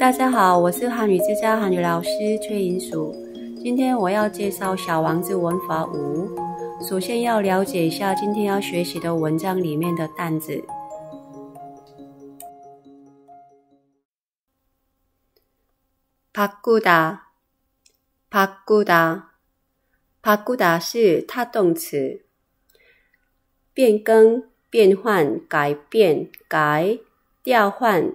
大家好，我是汉语之家汉语老师崔银淑。今天我要介绍《小王子》文法五。首先要了解一下今天要学习的文章里面的单词。바꾸 다， 바꾸 다， 바꾸다是他动词，变更、变换、改变、改、调换。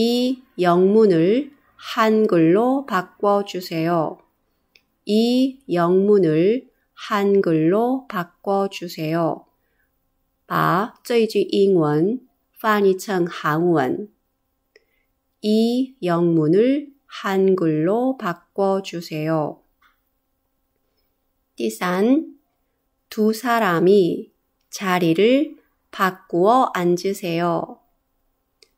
이 영문을 한글로 바꿔주세요. 이 영문을 한글로 바꿔주세요. 把这句英文翻译成韩文.이 영문을 한글로 바꿔주세요. 第三,두 사람이 자리를 바꾸어 앉으세요.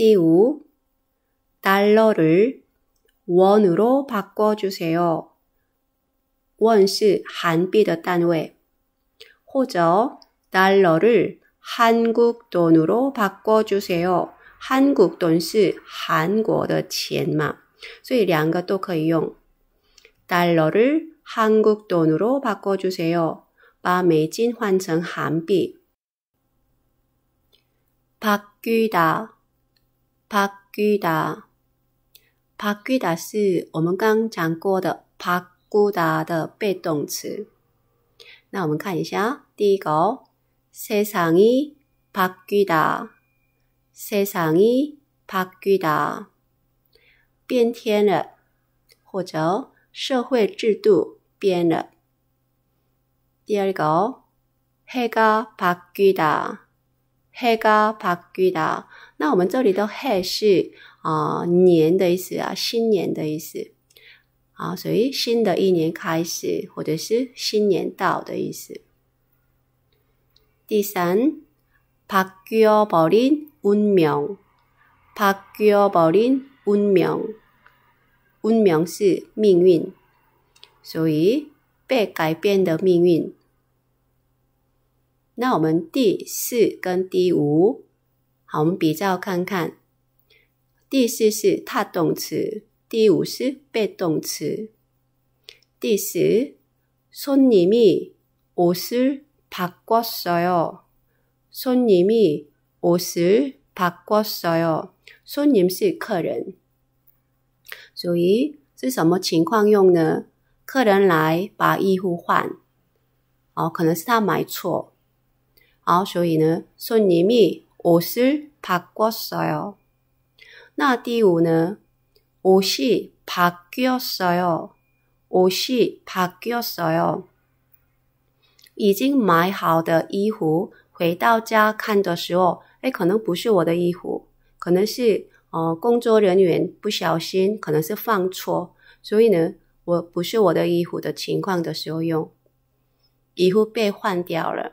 띠우 달러를 원으로 바꿔주세요. 원是 한비的 단위. 或者 달러를 한국 돈으로 바꿔주세요. 한국 돈是 한국的钱嘛.所以两个都可以用. 달러를 한국 돈으로 바꿔주세요. 把美金换成韩币. 바뀌다 바뀌 다， 바뀌다是我们刚讲过的，바뀌다的被动词。那我们看一下，第一个，세상이바뀌 다， 세상이바뀌 다， 变天了，或者社会制度变了。第二个，해가바뀌 다。 黑嘎帕吉达。那我们这里的黑是啊、呃、年的意思啊，新年的意思啊，所以新的一年开始，或者是新年到的意思。第三，바뀌어버린운 명， 바뀌어버린운 명， 운명是命运，所以被改变的命运。那我们第四跟第五，好，我们比较看看。第四是他动词，第五是被动词。第四，손님이옷을바꿨어요손님이옷을바꿨어요손님是客人。注意是什么情况用呢？客人来把衣服换，哦，可能是他买错。好，所以呢，손님이옷을바꿨어요那第五呢，옷이바뀌었어요옷이바뀌었어요已经买好的衣服，回到家看的时候，哎，可能不是我的衣服，可能是呃工作人员不小心，可能是放错，所以呢，我不是我的衣服的情况的时候用，衣服被换掉了。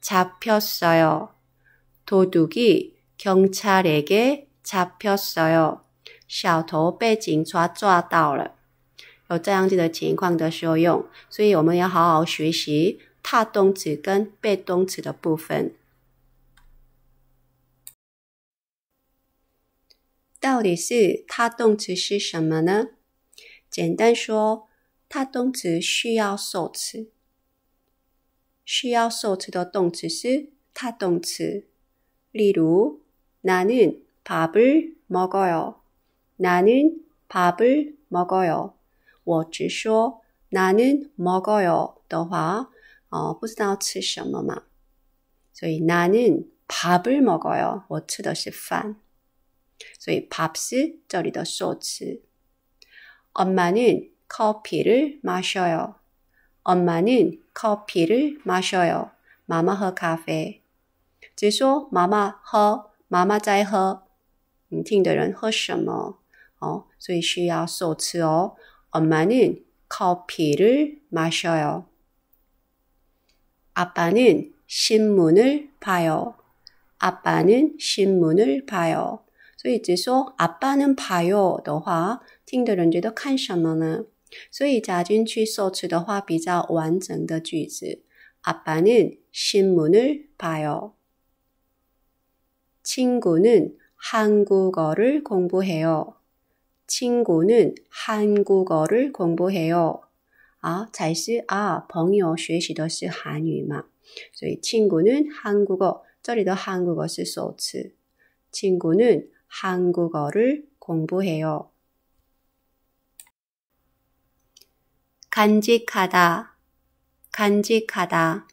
잡혔어요도둑이경찰에게잡혔어요小偷被警察抓到了。有这样子的情况的时候用，所以我们要好好学习他动词跟被动词的部分。到底是他动词是什么呢？简单说，他动词需要受词。 需要受词的动词是타动词例如나는밥을먹어 요。 나는밥을먹어 요。 我直说나는먹어요的话，哦，不知道吃什么嘛，所以나는밥을먹어 요。 我吃的是饭，所以밥是这里的受词。엄마는커피를마셔요 엄마는 커피를 마셔요. 마마 허 카페. 只说 마마 허, 마마 在喝.听的人喝什么? 음, 어, 所以需要受词哦. 엄마는 커피를 마셔요. 아빠는 신문을 봐요. 아빠는 신문을 봐요. 所以只说 아빠는 봐요的话，听的人觉得看什么呢？ 所以假菌去受词的话，比较完整的句子。아빠는신문을봐 요。 친구는한국어를공부해 요。 친구는한국어를공부해 요。 啊，才是啊，朋友学习的是韩语嘛，所以친구는한국 아, 아, 어， 这里的한국어是受词。친구는한국어를공부해 요。 간직하다, 간직하다,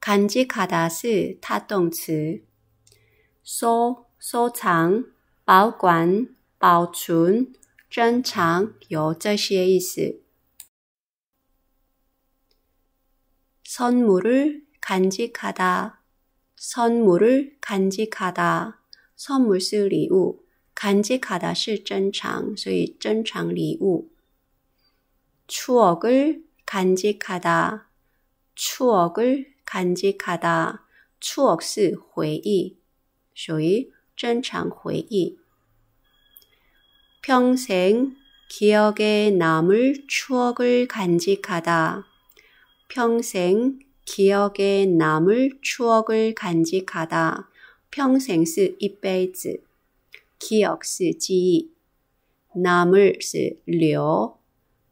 간직하다 是它动词 소, 收藏保管保存珍藏有这些意思 선물을 간직하다, 선물을 간직하다, 선물是礼우간직하다是珍藏所以珍藏礼物 추억을 간직하다, 추억을 간직하다. 추억 是回忆,属于正常回忆. 평생 기억에 남을 추억을 간직하다. 평생 기억에 남을 추억을 간직하다. 평생 是一辈子, 기억 是记忆, 남을 是留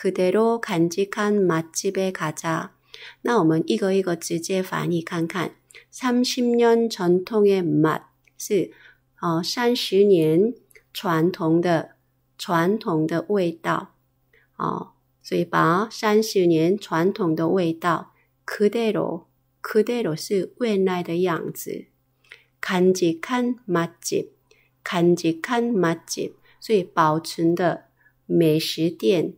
그대로 간직한 맛집에 가자. 那我们一个一个直接翻译看看. 30년 전통의 맛, 是,呃,30년 전통의, 传统的味道. 어, 所以把 30년 传统的味道 그대로, 그대로 是未来的样子. 간직한 맛집, 간직한 맛집. 所以保存的美食店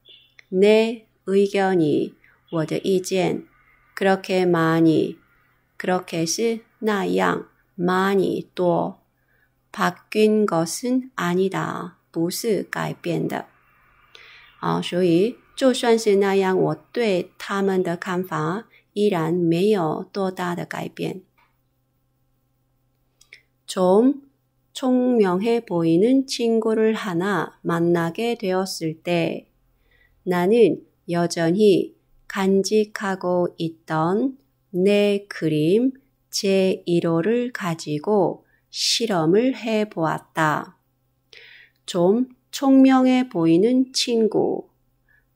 내 의견이 我的意见 그렇게 많이 그렇게 시 나양 많이 또 바뀐 것은 아니다. 不是改变的. 아, 所以就算是那样我对他们的看法依然没有多大的改变.좀 총명해 보이는 친구를 하나 만나게 되었을 때 나는 여전히 간직하고 있던 내 그림 제1호를 가지고 실험을 해 보았다. 좀 총명해 보이는 친구.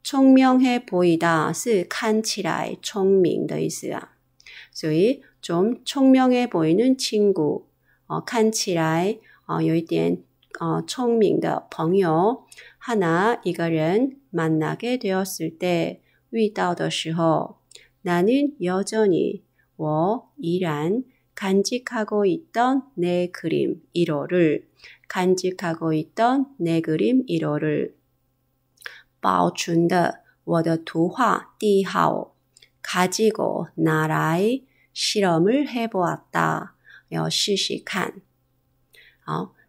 총명해 보이다 是看起来聪明的意思啊。所以좀 총명해 보이는 친구. 어, 看起来 어, 有一点 어, 聪明的朋友 하나 이가렌 만나게 되었을 때 위다더时候 나는 여전히 워이란 간직하고 있던 내 그림 1호를 간직하고 있던 내 그림 1호를 保存的我的图画第一号 가지고 나라의 실험을 해보았다. 시시한. 어,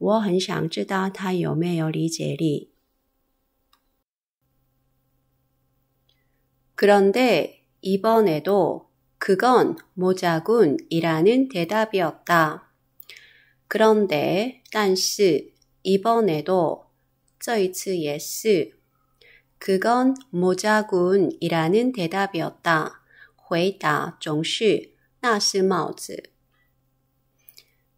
我很想知道他有没有理解力。 그런데 이번에도 그건 모자군이라는 대답이었다. 그런데 但是 이번에도 这一次也是 그건 모자군이라는 대답이었다. 回答总是那是帽子.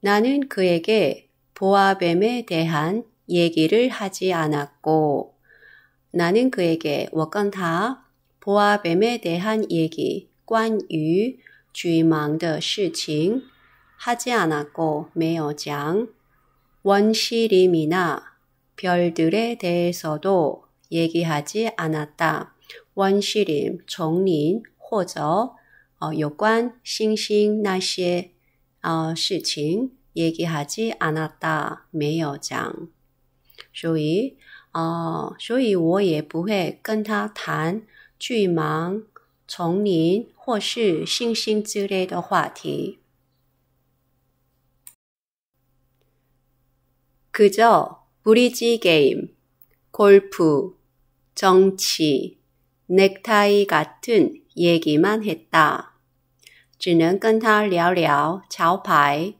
나는 그에게 보아뱀에 대한 얘기를 하지 않았고 나는 그에게 워건타 보아뱀에 대한 얘기 관유 주망的事情 하지 않았고 매어장 원시림이나 별들에 대해서도 얘기하지 않았다. 원시림, 종린或者 어, 요관 싱싱 星시의 어, 事情 얘기하지 않았다. 没有讲.所以, 어, 所以我也不会跟他谈巨盲丛林或是星星之类的话题。 그저 브리지 게임, 골프, 정치, 넥타이 같은 얘기만 했다. 只能跟他聊聊桥牌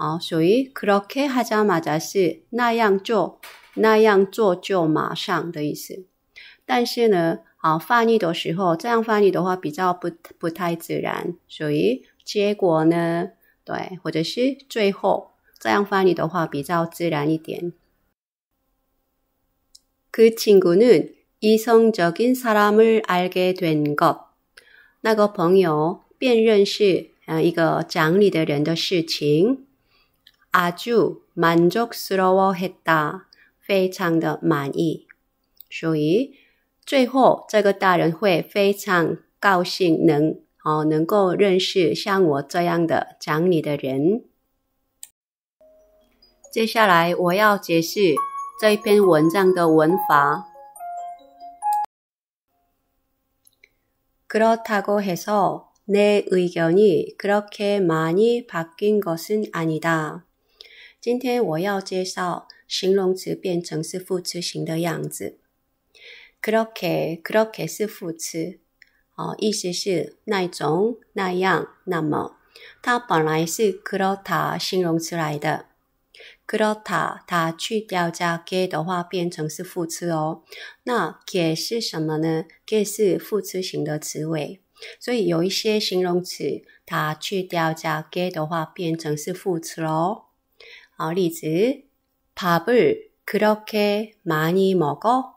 好，所以 croque 还马扎是那样做，那样做就马上的意思。但是呢，好翻译的时候这样翻译的话比较不不太自然。所以结果呢，对，或者是最后这样翻译的话比较自然一点。그친구는이성적인사람을알게된 것， 那个朋友辨认是啊一个讲理的人的事情。阿만满足러我很大，非常的满意，所以最后这个大人会非常高兴，能哦能够认识像我这样的讲理的人。接下来我要解释这一篇文章的文法。그렇다고해서내의견이그렇게많이바뀐것은아니다今天我要介绍形容词变成是副词型的样子。croak c 是副词，哦，意思是那种那样那么。它本来是 c r o 形容词来的 c r o 它去掉加 k 的话变成是副词哦。那 k 是什么呢？k 是副词型的词尾，所以有一些形容词它去掉加 k 的话变成是副词哦。 어리즈 밥을 그렇게 많이 먹어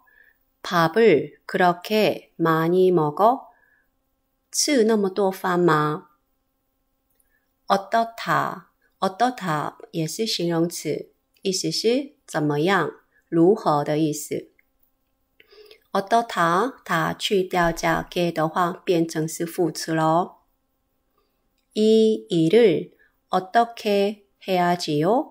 밥을 그렇게 많이 먹어 吃那么多饭吗 어떻다 어떻다 也是形容词意思是怎么样如何的意思 어떻다 它去掉加 g 的话变成是副词喽이 일을 어떻게 해야지요?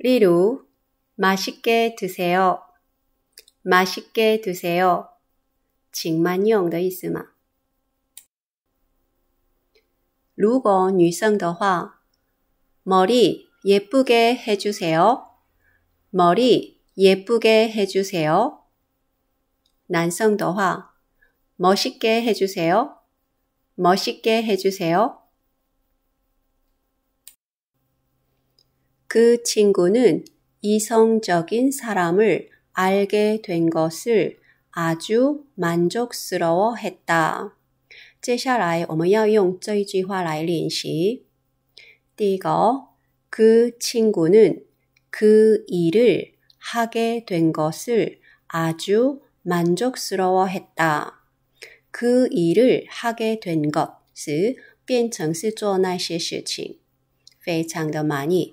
리루 맛있게 드세요. 맛있게 드세요. 请慢用的있으嘛루果女성的话 머리 예쁘게 해주세요. 머리 예쁘게 해주세요. 난성 더화 멋있게 해주세요. 멋있게 해주세요. 그 친구는 이성적인 사람을 알게 된 것을 아주 만족스러워 했다. 接下来我们要用这一句话来练习。第一个,그 친구는 그 일을 하게 된 것을 아주 만족스러워 했다. 그 일을 하게 된 것을 变成是做那些事情，非常的满意，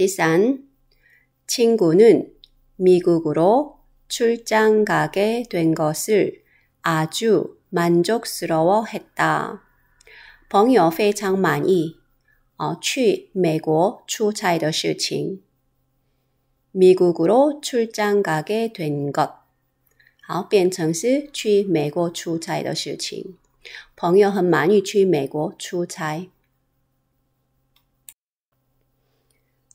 띠싼 친구는 미국으로 출장 가게 된 것을 아주 만족스러워 했다. 朋友非常满意 어, 去美国出差的事情 미국으로 출장 가게 된 것. 好,变成是去美国出差的事情。朋友很满意去美国出差。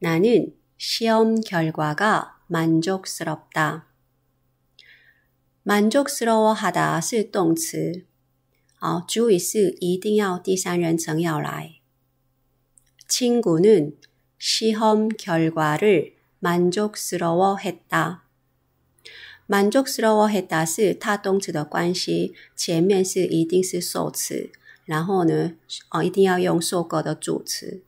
나는 시험 결과가 만족스럽다. 만족스러워하다 是动词，好，主语是一定要第三人称要来。 친구는 시험 결과를 만족스러워했다. 만족스러워했다 是它动词的关系，前面是一定是受词，然后呢，哦，一定要用受过的主词。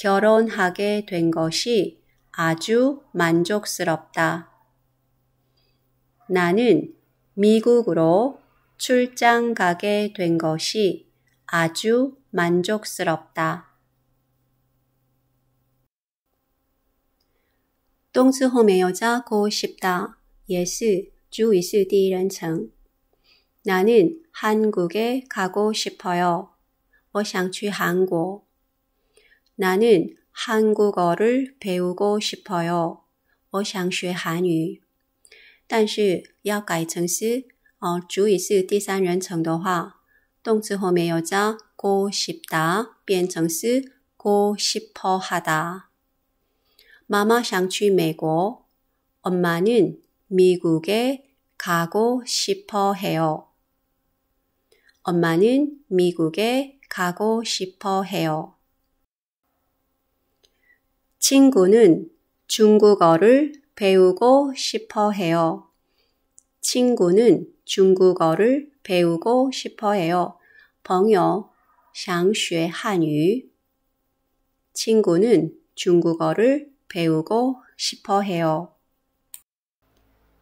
결혼하게 된 것이 아주 만족스럽다. 나는 미국으로 출장 가게 된 것이 아주 만족스럽다.动词后面要加个 싶다， 也是主语是第一人称。 나는 한국에 가고 싶어요. 我想去韩国。 나는 한국어를 배우고 싶어요. 我想学韩语.但是要改成是 어, 주의시 第三人称的话 동词 홈에 여자 고 싶다 变成是고 싶어 하다. 마마 샹취 메고 엄마는 미국에 가고 싶어 해요. 엄마는 미국에 가고 싶어 해요. 친구는 중국어를 배우고 싶어 해요. 친구는 중국어를 배우고 싶어 해요. 朋友想学汉语. 친구는 중국어를 배우고 싶어 해요.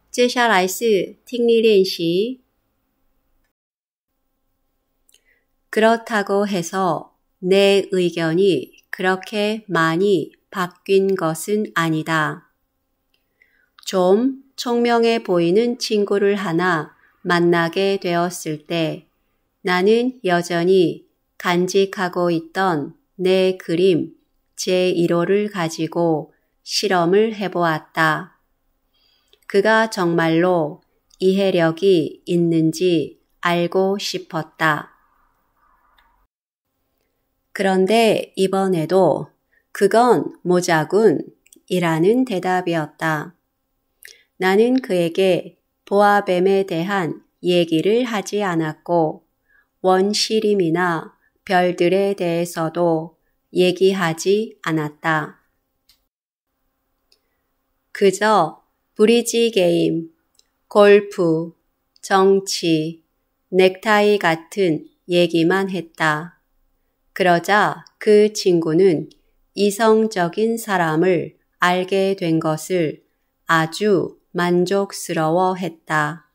接下来是听力练习. 그렇다고 해서 내 의견이 그렇게 많이 바뀐 것은 아니다. 좀 총명해 보이는 친구를 하나 만나게 되었을 때 나는 여전히 간직하고 있던 내 그림 제1호를 가지고 실험을 해보았다. 그가 정말로 이해력이 있는지 알고 싶었다. 그런데 이번에도 그건 모자군 이라는 대답이었다. 나는 그에게 보아뱀에 대한 얘기를 하지 않았고 원시림이나 별들에 대해서도 얘기하지 않았다. 그저 브리지 게임, 골프, 정치, 넥타이 같은 얘기만 했다. 그러자 그 친구는 이성적인 사람을 알게 된 것을 아주 만족스러워 했다.